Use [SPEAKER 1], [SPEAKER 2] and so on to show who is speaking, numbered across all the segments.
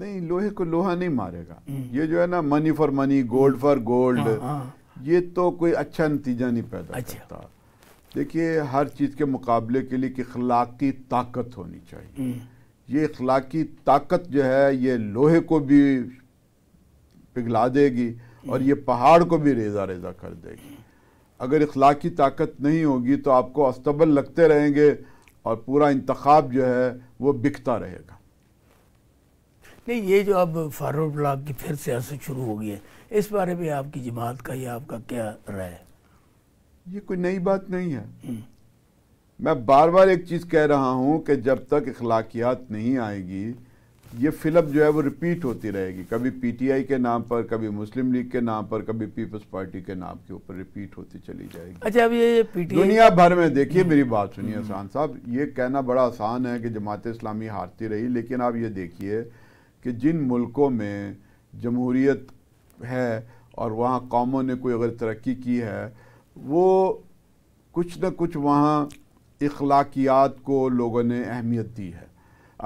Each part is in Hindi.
[SPEAKER 1] नहीं लोहे को लोहा नहीं मारेगा हम्म। ये जो है ना money for money gold for gold ये तो कोई अच्छा नतीजा नहीं पैदा अच्छा। करता देखिए हर चीज़ के मुकाबले के लिए इखलाकी ताकत होनी चाहिए हम्म। ये इखलाकी ताकत जो है ये लोहे को भी पिघला देगी और ये हम्म। पहाड़ को भी रेजा रेजा कर देगी अगर इखलाकी ताकत नहीं होगी तो आपको अस्तबल लगते रहेंगे और पूरा इंतखब जो है वो बिकता रहेगा
[SPEAKER 2] नहीं ये जो अब फॉरवर्ड ब्लॉक की फिर सियासत शुरू हो गई है इस बारे में आपकी जमात का या आपका
[SPEAKER 1] क्या राय है ये कोई नई बात नहीं है हम्म। मैं बार बार एक चीज़ कह रहा हूं कि जब तक अखलाकियात नहीं आएगी ये फिलप जो है वो रिपीट होती रहेगी कभी पीटीआई के नाम पर कभी मुस्लिम लीग के नाम पर कभी पीपल्स पार्टी के नाम के ऊपर रिपीट होती चली जाएगी अच्छा अब ये पीटीआई दुनिया भर में देखिए हम्म। मेरी बात सुनिए आसान हम्म। साहब ये कहना बड़ा आसान है कि जमात इस्लामी हारती रही लेकिन आप ये देखिए कि जिन मुल्कों में जमहूरीत है और वहाँ कौमों ने कोई अगर तरक्की की है वो कुछ न कुछ वहाँ इखलाकियात को लोगों ने अहमियत दी है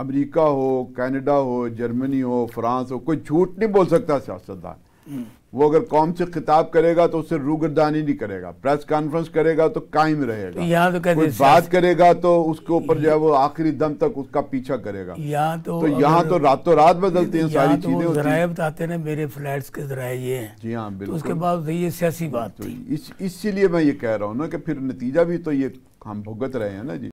[SPEAKER 1] अमेरिका हो कनाडा हो जर्मनी हो फ्रांस हो कोई झूठ नहीं बोल सकता सियासतदान वो अगर कौम से खिताब करेगा तो उससे रूगरदानी नहीं करेगा प्रेस कॉन्फ्रेंस करेगा तो कायम रहेगा या तो कोई बात करेगा तो उसके ऊपर जो है वो आखिरी दम तक उसका पीछा करेगा यहाँ तो, तो यहाँ तो रातों रात बदलते हैं सारी तो चीजें जराये
[SPEAKER 2] बताते हैं मेरे फ्लैट के जराये ये हैं
[SPEAKER 1] जी हाँ तो बिल्कुल उसके बाद
[SPEAKER 2] तो ये सियासी
[SPEAKER 1] बात तो इसीलिए मैं ये कह रहा हूँ ना कि फिर नतीजा भी तो ये हम भुगत रहे हैं ना जी